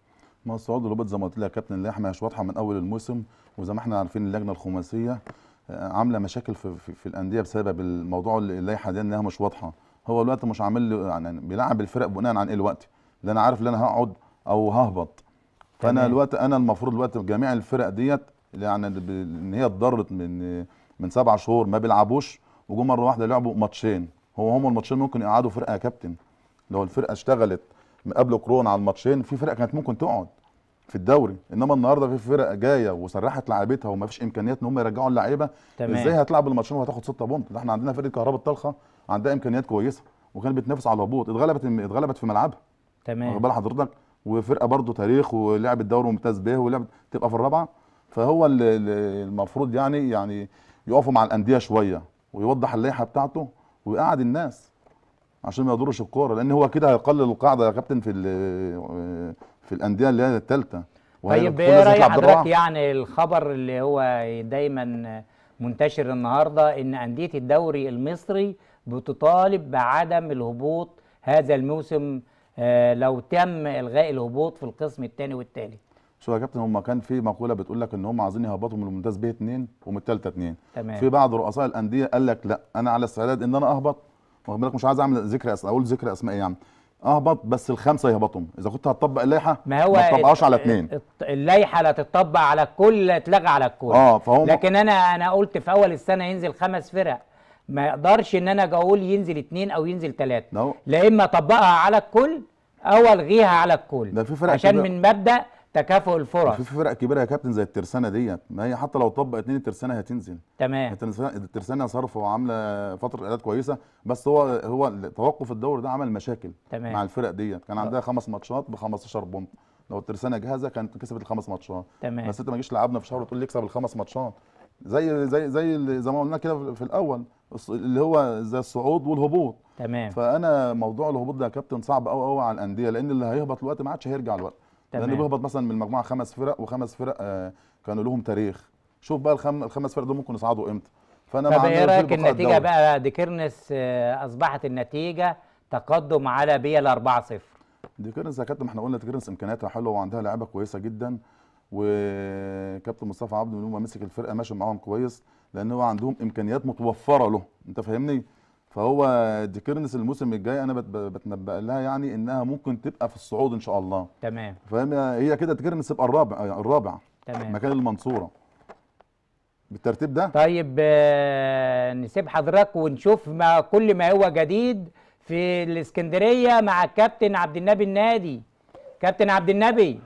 مصر عضو لوبت زي ما قلت لك يا كابتن اللائحه مش واضحه من اول الموسم وزي ما احنا عارفين اللجنه الخماسيه آه، عامله مشاكل في, في, في الانديه بسبب الموضوع اللائحه دي انها مش واضحه هو الوقت مش عامل يعني بيلعب الفرق بناء عن ايه الوقت اللي انا عارف ان انا هقعد او ههبط فانا الوقت انا المفروض الوقت جميع الفرق ديت يعني ان هي اتضرت من من سبع شهور ما بيلعبوش وجم مره واحده لعبوا ماتشين هو هم الماتشين ممكن يقعدوا فرقه يا كابتن لو الفرقه اشتغلت قبل كورونا على الماتشين في فرق كانت ممكن تقعد في الدوري انما النهارده في فرق جايه وسرحت لعيبتها وما فيش امكانيات ان هم يرجعوا اللعيبه ازاي هتلعب الماتشين وهتاخد 6 بونت ده احنا عندنا فرقه كهرباء الطلخه عندها امكانيات كويسه وكانت بتنافس على الهبوط اتغلبت اتغلبت في ملعبها تمام واخد بال حضرتك وفرقه برده تاريخ ولعب الدوري ممتاز به ولعب تبقى في الرابعه فهو اللي المفروض يعني يعني يقفوا مع الانديه شويه ويوضح اللائحه بتاعته ويقعد الناس عشان ما يضرش الكوره لان هو كده هيقلل القاعده يا كابتن في في الانديه اللي هي الثالثه طيب ايه راي حضرتك يعني الخبر اللي هو دايما منتشر النهارده ان انديه الدوري المصري بتطالب بعدم الهبوط هذا الموسم آه، لو تم الغاء الهبوط في القسم الثاني والثالث شوف يا كابتن هم كان في مقوله بتقول لك ان هم عايزين يهبطوا من الممتاز ب 2 ومن الثالثه 2 تمام في بعض رؤساء الانديه قال لك لا انا على استعداد ان انا اهبط واخد بالك مش عايز اعمل ذكر اسماء اقول ذكر اسماء إيه يعني اهبط بس الخمسه يهبطوا اذا كنت هتطبق اللائحه ما هو ما تطبقهاش على اثنين اللائحه لا تتطبق على الكل اتلغى على الكل اه فهو لكن انا انا قلت في اول السنه ينزل خمس فرق ما اقدرش ان انا اجي اقول ينزل اثنين او ينزل ثلاثه لا اما اطبقها على الكل او الغيها على الكل ده في فرق عشان كده. من مبدا تكافؤ الفرص في فرق كبيره يا كابتن زي الترسانه ديت ما هي حتى لو طبق اثنين الترسانه هتنزل تمام الترسانه صرفه وعامله فتره اعداد كويسه بس هو هو توقف الدور ده عمل مشاكل تمام. مع الفرق ديت كان آه. عندها خمس ماتشات ب 15 بونت لو الترسانه جاهزه كانت كسبت الخمس ماتشات تمام بس انت ما جيش لعبنا في شهر وتقول لي اكسب الخمس ماتشات زي زي زي زي ما قلنا كده في الاول اللي هو زي الصعود والهبوط تمام فانا موضوع الهبوط ده يا كابتن صعب قوي قوي على الانديه لان اللي هيهبط الوقت ما عادش هيرجع الوقت تمام. لانه بيهبط مثلا من المجموعه خمس فرق وخمس فرق آه، كانوا لهم تاريخ شوف بقى الخمس فرق دول ممكن يصعدوا امتى فانا طب ايه رايك النتيجه بقى ديكيرنس آه، اصبحت النتيجه تقدم على بيل 4-0 ديكيرنس يا كابتن احنا قلنا ديكيرنس امكانياتها حلوه وعندها لعيبه كويسه جدا وكابتن مصطفى عبده من هو ماسك الفرقه ماشي معاهم كويس لان هو عندهم امكانيات متوفره له انت فاهمني فهو ديكيرنس الموسم الجاي انا بتنبأ لها يعني انها ممكن تبقى في الصعود ان شاء الله تمام هي كده ديكيرنس تبقى الرابع آه، الرابع تمام مكان المنصوره بالترتيب ده طيب آه، نسيب حضرتك ونشوف ما كل ما هو جديد في الاسكندريه مع الكابتن عبد النبي النادي كابتن عبد النبي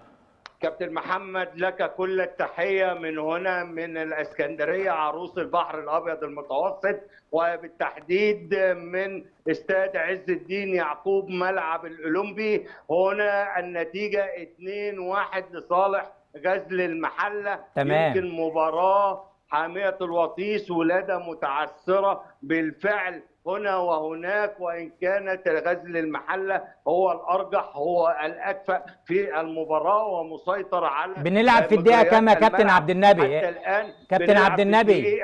كابتن محمد لك كل التحيه من هنا من الاسكندريه عروس البحر الابيض المتوسط وبالتحديد من استاد عز الدين يعقوب ملعب الاولمبي هنا النتيجه 2-1 لصالح غزل المحله تمام. يمكن مباراه حاميه الوطيس ولاده متعثره بالفعل هنا وهناك وان كانت الغزل المحله هو الارجح هو الاكفأ في المباراه ومسيطر على بنلعب في الدقيقه كما كابتن عبد النبي حتى الان كابتن عبد النبي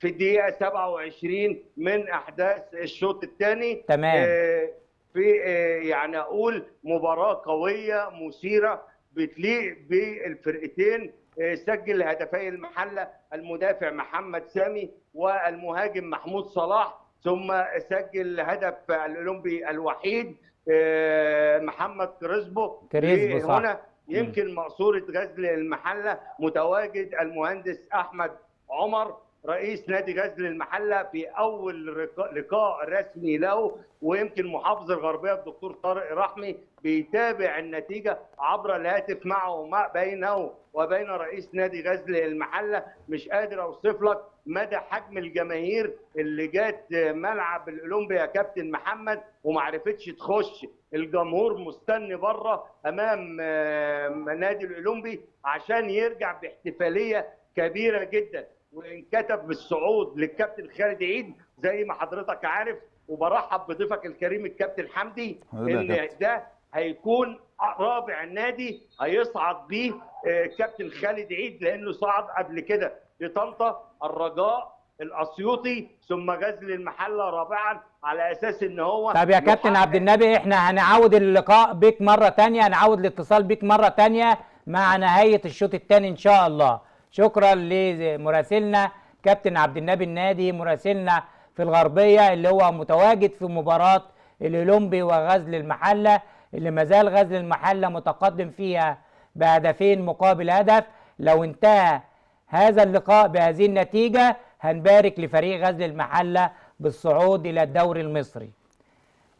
في الدقيقه 27 من احداث الشوط الثاني تمام آه، في آه، يعني اقول مباراه قويه مثيره بتليق بالفرقتين آه، سجل هدفي المحله المدافع محمد سامي والمهاجم محمود صلاح ثم سجل هدف الاولمبي الوحيد آه، محمد كريسبو كريسبو صح هنا يمكن مقصوره غزل المحله متواجد المهندس احمد عمر رئيس نادي غزل المحله في اول لقاء رسمي له ويمكن محافظ الغربيه الدكتور طارق رحمي بيتابع النتيجه عبر الهاتف معه بينه وبين رئيس نادي غزل المحله مش قادر اوصف لك مدى حجم الجماهير اللي جات ملعب الاولمبي يا كابتن محمد ومعرفتش تخش الجمهور مستني بره امام آه، نادي الاولمبي عشان يرجع باحتفاليه كبيره جدا وانكتب بالصعود للكابتن خالد عيد زي ما حضرتك عارف وبرحب بضيفك الكريم الكابتن حمدي ان ده هيكون رابع نادي هيصعد بيه آه، كابتن خالد عيد لانه صعد قبل كده لطنطا الرجاء الاسيوطي ثم غزل المحله رابعا على اساس ان هو طب يا كابتن عبد النبي احنا هنعود اللقاء بك مره ثانيه هنعود الاتصال بك مره ثانيه مع نهايه الشوط الثاني ان شاء الله شكرا لمراسلنا كابتن عبد النبي النادي مراسلنا في الغربيه اللي هو متواجد في مباراه الاولمبي وغزل المحله اللي ما زال غزل المحله متقدم فيها بهدفين مقابل هدف لو انتهى هذا اللقاء بهذه النتيجه هنبارك لفريق غزل المحله بالصعود الى الدوري المصري.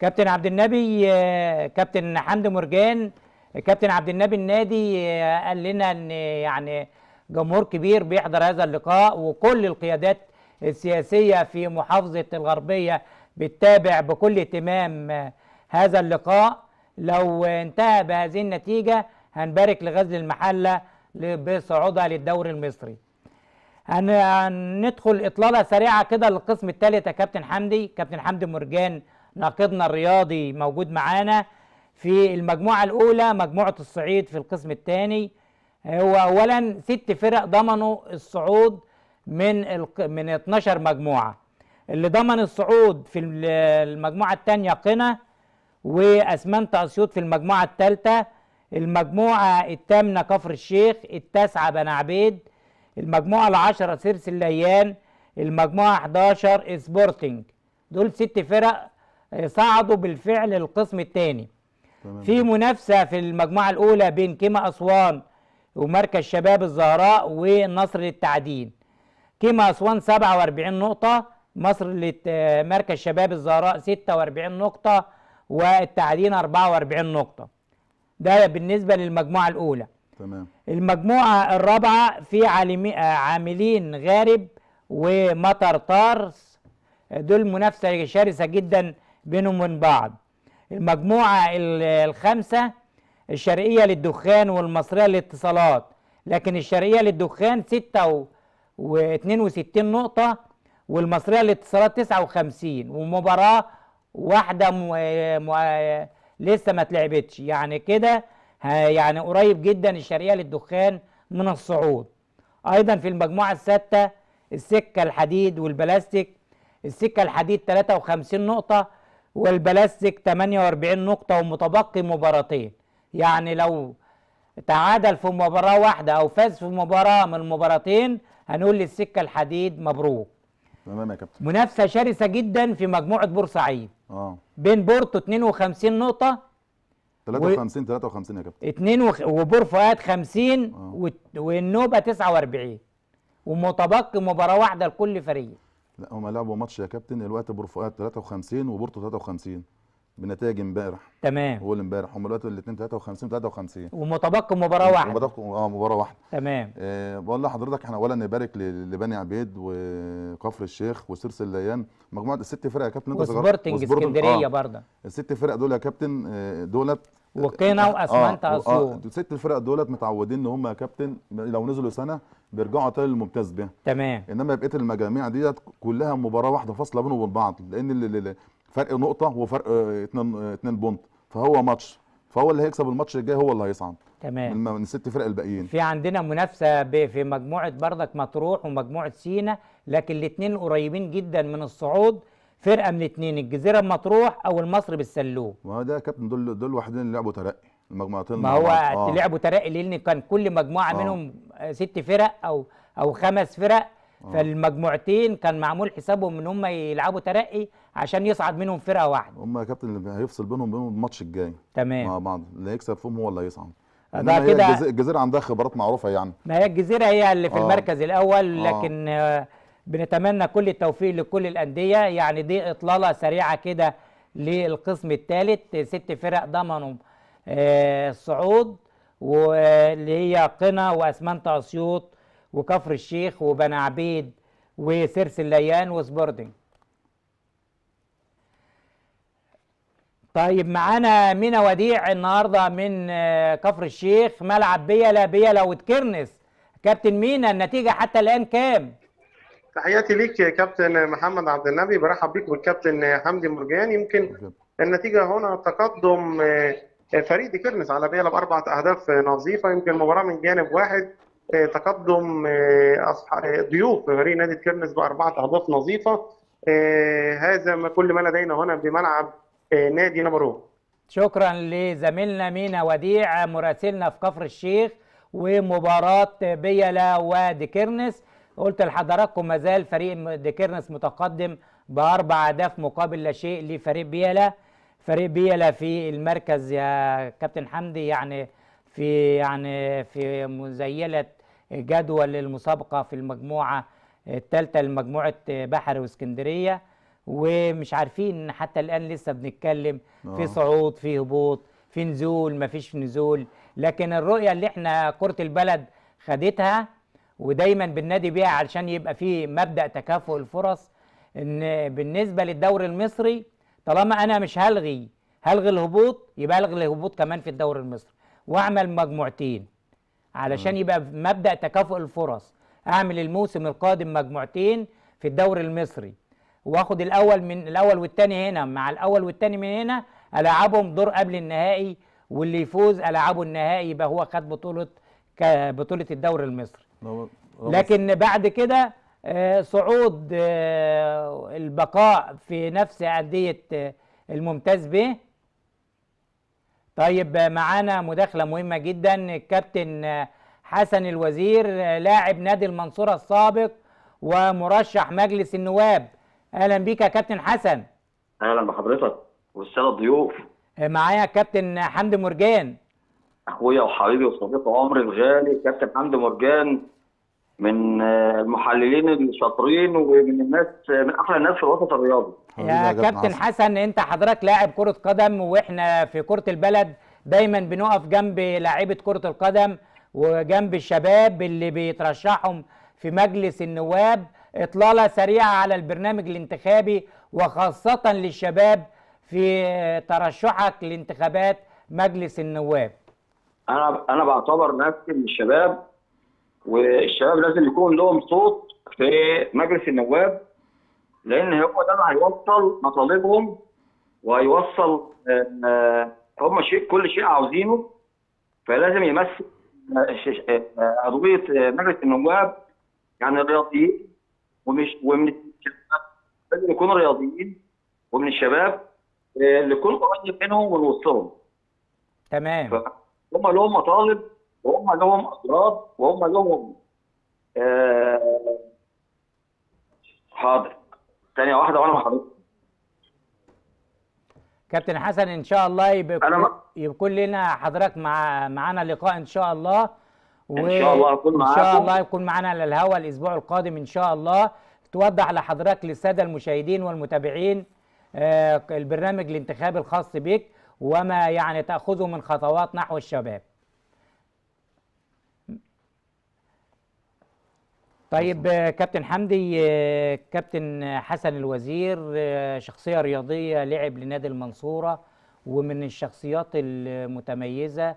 كابتن عبد النبي كابتن حمدي مرجان كابتن عبد النبي النادي آه، قال لنا ان يعني جمهور كبير بيحضر هذا اللقاء وكل القيادات السياسية في محافظة الغربية بتتابع بكل اهتمام هذا اللقاء لو انتهى بهذه النتيجة هنبارك لغزل المحلة بصعودها للدوري المصري هندخل إطلالة سريعة كده للقسم الثالث يا كابتن حمدي كابتن حمدي مرجان ناقدنا الرياضي موجود معانا في المجموعة الأولى مجموعة الصعيد في القسم الثاني هو اولا ست فرق ضمنوا الصعود من من 12 مجموعه اللي ضمن الصعود في المجموعه الثانيه قنا واسمنت اسيوط في المجموعه الثالثه المجموعه الثامنه كفر الشيخ التاسعه بن عبيد المجموعه العشره سيرس الليان المجموعه 11 سبورتنج دول ست فرق صعدوا بالفعل القسم الثاني في منافسه في المجموعه الاولى بين كيما اسوان ومركز شباب الزهراء ونصر للتعدين كيما أسوان 47 نقطة مصر مركز شباب الزهراء 46 نقطة والتعدين 44 نقطة ده بالنسبة للمجموعة الأولى تمام المجموعة الرابعة في عاملين غارب ومطر طارس دول منافسة شرسة جدا بينهم وبين بعض المجموعة الخامسة الشرقية للدخان والمصرية للاتصالات لكن الشرقية للدخان و 62 نقطة والمصرية للاتصالات 59 ومباراة واحدة م... م... لسه ما اتلعبتش يعني كده يعني قريب جدا الشرقية للدخان من الصعود أيضا في المجموعة الستة السكة الحديد والبلاستيك السكة الحديد 53 نقطة والبلاستيك 48 نقطة ومتبقي مباراتين يعني لو تعادل في مباراة واحدة أو فاز في مباراة من المباراتين هنقول للسكة الحديد مبروك تمام يا كابتن منافسة شرسة جدا في مجموعة بورسعيد اه بين بورتو 52 نقطة 53 و... 53 يا كابتن 2 و... وبور فؤاد 50 و... والنوبة 49 ومتبقي مباراة واحدة لكل فريق لا هما لعبوا ماتش يا كابتن الوقت بور فؤاد 53 وبورتو 53 بنتائج امبارح تمام هو امبارح هم دلوقتي الاثنين 53 53 ومتبقي مباراه واحده ومتبقي اه مباراه واحده تمام آه بقول لحضرتك احنا اولا نبارك لبني عبيد وكفر الشيخ وسيرس الليان مجموعه الست فرق يا كابتن وسبورتنج اسكندريه آه. برضه الست فرق دول يا كابتن آه دولت وقينا آه، واسمنت آه الست آه ست دولت متعودين ان هم يا كابتن لو نزلوا سنه بيرجعوا تاني للممتاز بيها تمام انما بقيه المجاميع ديت كلها مباراه واحده فاصله بينهم وبين بعض لان فرق نقطه وفرق آه، اتنين آه، اتنين بونت فهو ماتش فهو اللي هيكسب الماتش الجاي هو اللي هيصعد تمام من, الست فرق الباقيين في عندنا منافسه في مجموعه بردك مطروح ومجموعه سينا لكن الاثنين قريبين جدا من الصعود فرقه من اتنين الجزيره مطروح او المصري بالسلوم ما ده يا كابتن دول دول الوحيدين اللي لعبوا ترقي المجموعتين ما هو آه. لعبوا ترقي لان كان كل مجموعه آه. منهم ست فرق او او خمس فرق آه. فالمجموعتين كان معمول حسابهم ان هم يلعبوا ترقي عشان يصعد منهم فرقه واحده هم يا كابتن اللي هيفصل بينهم بينهم الماتش الجاي تمام مع بعض اللي هيكسب فيهم هو اللي هيصعد ده آه، كده الجزيره عندها خبرات معروفه يعني ما هي الجزيره هي اللي في آه. المركز الاول آه. لكن آه. بنتمنى كل التوفيق لكل الانديه يعني دي اطلاله سريعه كده للقسم الثالث ست فرق ضمنوا الصعود واللي هي قنا واسمنت اسيوط وكفر الشيخ وبني عبيد وسيرس الليان وسبوردنج طيب معانا منى وديع النهارده من آه، كفر الشيخ ملعب بيلا بيلا وتكرنس كابتن مينا النتيجه حتى الان كام؟ تحياتي ليك يا كابتن محمد عبد النبي برحب بيك بالكابتن حمدي مرجان يمكن النتيجه هنا تقدم آه، فريق كرنس على بيلا باربع اهداف نظيفه يمكن المباراه من جانب واحد تقدم آه، آه، ضيوف فريق نادي كيرنس باربعه اهداف نظيفه آه، هذا ما كل ما لدينا هنا بملعب نادي نبرو شكرا لزميلنا مينا وديع مراسلنا في كفر الشيخ ومباراه بيلا وديكيرنس قلت لحضراتكم ما زال فريق ديكيرنس متقدم باربع اهداف مقابل لا شيء لفريق بيلا فريق بيلا في المركز يا كابتن حمدي يعني في يعني في مزيله جدول المسابقه في المجموعه الثالثه لمجموعه بحري واسكندريه ومش عارفين حتى الان لسه بنتكلم في آه. صعود في هبوط في نزول مفيش نزول لكن الرؤيه اللي احنا كره البلد خدتها ودايما بالنادي بيها علشان يبقى في مبدا تكافؤ الفرص ان بالنسبه للدوري المصري طالما انا مش هلغي هلغي الهبوط يبقى الغي الهبوط كمان في الدوري المصري واعمل مجموعتين علشان يبقى مبدا تكافؤ الفرص اعمل الموسم القادم مجموعتين في الدوري المصري واخد الاول من الاول والثاني هنا مع الاول والثاني من هنا العبهم دور قبل النهائي واللي يفوز العبه النهائي يبقى هو خد بطوله بطوله الدوري المصري لكن بعد كده آه، صعود آه، البقاء في نفس انديه آه، الممتاز به طيب معانا مداخلة مهمة جدا الكابتن حسن الوزير لاعب نادي المنصورة السابق ومرشح مجلس النواب أهلا بيك يا كابتن حسن أهلا بحضرتك والسادة الضيوف معايا كابتن حمد مرجان أخويا وحبيبي وصديق عمري الغالي كابتن حمد مرجان من آه، المحللين الشاطرين ومن الناس من احلى الناس في الوسط الرياضي يا كابتن حسن انت حضرتك لاعب كره قدم واحنا في كره البلد دايما بنقف جنب لاعيبه كره القدم وجنب الشباب اللي بيترشحهم في مجلس النواب اطلاله سريعه على البرنامج الانتخابي وخاصه للشباب في ترشحك لانتخابات مجلس النواب انا انا بعتبر نفسي من الشباب والشباب لازم يكون لهم صوت في مجلس النواب لان هو ده اللي هيوصل مطالبهم وهيوصل آه، آه، هم شيء كل شيء عاوزينه فلازم يمثل عضويه آه، مجلس النواب يعني الرياضيين ومش ومن الشباب لازم يكونوا رياضيين ومن الشباب اللي كل قريب منهم ونوصلهم تمام هم لهم مطالب وهم لهم اضراب وهم لهم آه حاضر ثانيه واحده وانا حاضر كابتن حسن ان شاء الله يبقى يكون لنا حضرتك مع معانا لقاء ان شاء الله و... ان شاء الله يكون معانا ان شاء الله يكون معانا على الهواء الاسبوع القادم ان شاء الله توضح لحضرتك للساده المشاهدين والمتابعين آه، البرنامج الانتخابي الخاص بك وما يعني تاخذه من خطوات نحو الشباب طيب آه، كابتن حمدي آه، كابتن حسن الوزير آه، شخصيه رياضيه لعب لنادي المنصوره ومن الشخصيات المتميزه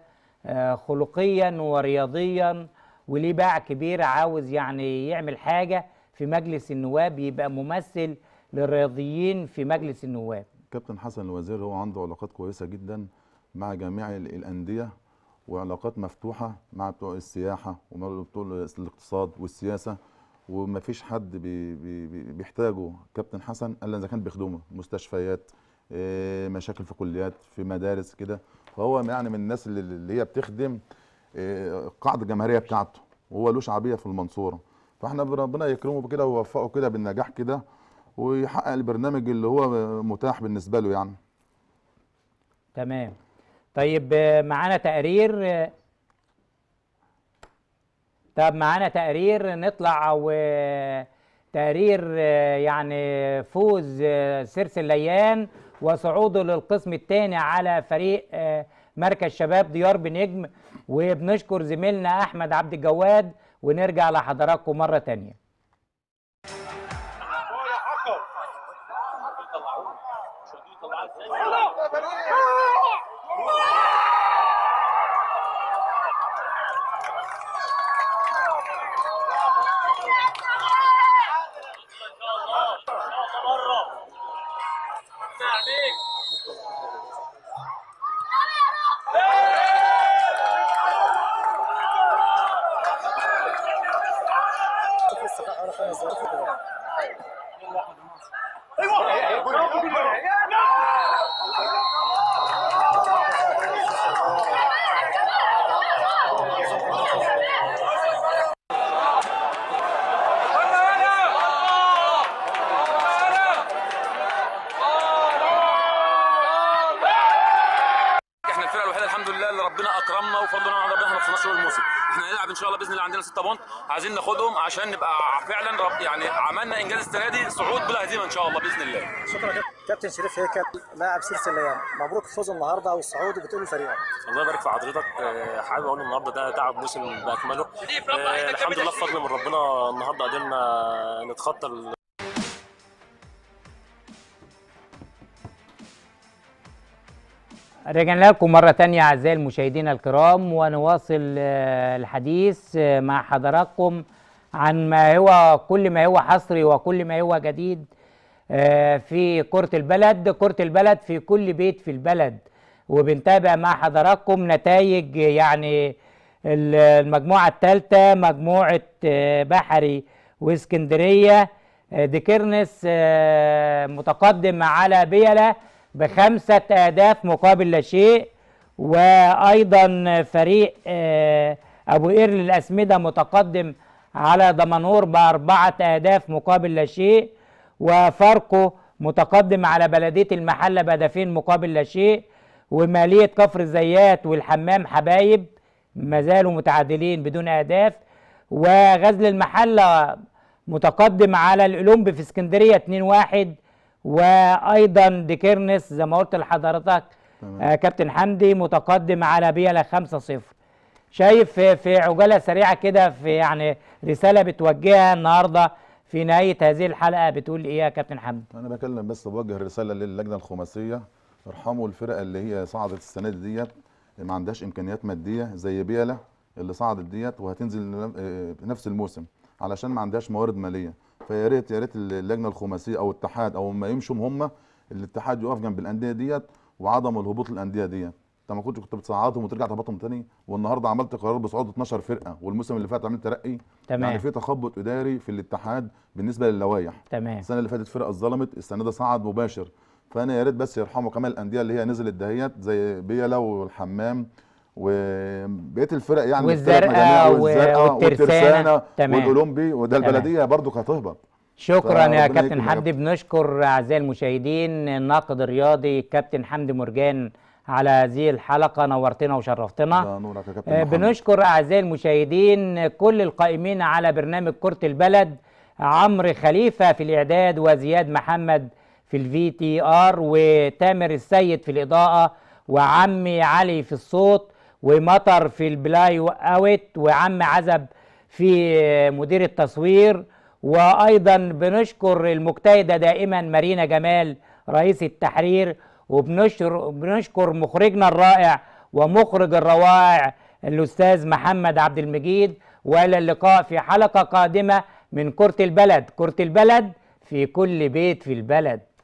خلقيا ورياضيا وليه باع كبير عاوز يعني يعمل حاجه في مجلس النواب يبقى ممثل للرياضيين في مجلس النواب كابتن حسن الوزير هو عنده علاقات كويسه جدا مع جميع الانديه وعلاقات مفتوحه مع بتوع السياحه ومع بتوع الاقتصاد والسياسه ومفيش حد بي بي بيحتاجه كابتن حسن الا اذا كان بيخدمه مستشفيات آه، مشاكل في كليات في مدارس كده فهو يعني من الناس اللي هي بتخدم القاعده آه، الجماهيريه بتاعته وهو له شعبيه في المنصوره فاحنا ربنا يكرمه بكده ويوفقه كده بالنجاح كده ويحقق البرنامج اللي هو متاح بالنسبه له يعني تمام طيب معانا تقرير طب معانا تقرير نطلع و تقرير يعني فوز سيرس الليان وصعوده للقسم الثاني على فريق مركز شباب ديار بنجم وبنشكر زميلنا احمد عبد الجواد ونرجع لحضراتكم مره ثانيه صعود بالهزيمه ان شاء الله باذن الله شكرا كابتن شريف هيكل لاعب سيرس يعني. الايام مبروك الفوز النهارده والصعود وبتقول لفريقك الله يبارك في حضرتك آه، حابب اقول النهارده ده تعب موسم باكمله آه، الحمد لله بفضل من ربنا النهارده قدرنا نتخطى رجعنا لكم مرة تانية أعزائي المشاهدين الكرام ونواصل آه، الحديث مع حضراتكم عن ما هو كل ما هو حصري وكل ما هو جديد آه، في كرة البلد كرة البلد في كل بيت في البلد وبنتابع مع حضراتكم نتائج يعني المجموعة الثالثة مجموعة آه، بحري واسكندرية آه، ديكيرنس متقدم على بيلا بخمسة أهداف مقابل لا شيء وأيضا فريق أبو قير للأسمدة متقدم على دمنهور بأربعة أهداف مقابل لا شيء وفاركو متقدم على بلدية المحلة بهدفين مقابل لا شيء ومالية كفر الزيات والحمام حبايب ما زالوا متعادلين بدون أهداف وغزل المحلة متقدم على الأولمبي في اسكندرية 2-1 وأيضا ديكيرنس زي ما قلت لحضرتك آه كابتن حمدي متقدم على بيلا 5-0 شايف في عجاله سريعه كده في يعني رساله بتوجهها النهارده في نهايه هذه الحلقه بتقول ايه يا كابتن حمدي؟ انا بكلم بس بوجه رساله للجنه الخماسيه ارحموا الفرقه اللي هي صعدت السنه دي ديت ما عندهاش امكانيات ماديه زي بيله اللي صعدت ديت وهتنزل آه، نفس الموسم علشان ما عندهاش موارد ماليه فيا ريت يا ريت اللجنه الخماسيه او الاتحاد او ما يمشوا هم الاتحاد يقف جنب الانديه ديت وعدم الهبوط الانديه ديت انت ما كنتش كنت بتصعدهم وترجع تهبطهم تاني والنهارده عملت قرار بصعود 12 فرقه والموسم اللي فات عملت ترقي تمام يعني في تخبط اداري في الاتحاد بالنسبه للوائح تمام السنه اللي فاتت فرقه اتظلمت السنه ده صعد مباشر فانا يا ريت بس يرحموا كمان الانديه اللي هي نزلت دهيت زي بيلا والحمام وبقيه الفرق يعني والزرقاء والزرقاء والترسانه والاولمبي وده البلديه برضه كانت هتهبط شكرا يا كابتن حمدي بنشكر اعزائي المشاهدين الناقد الرياضي كابتن حمدي مرجان على هذه الحلقه نورتنا وشرفتنا نورك يا كابتن آه، بنشكر اعزائي المشاهدين كل القائمين على برنامج كره البلد عمرو خليفه في الاعداد وزياد محمد في الفي تي ار وتامر السيد في الاضاءه وعمي علي في الصوت ومطر في البلاي اوت وعم عزب في مدير التصوير وايضا بنشكر المجتهده دائما مارينا جمال رئيس التحرير وبنشكر مخرجنا الرائع ومخرج الروائع الأستاذ محمد عبد المجيد وإلى اللقاء في حلقة قادمة من كرة البلد كرة البلد في كل بيت في البلد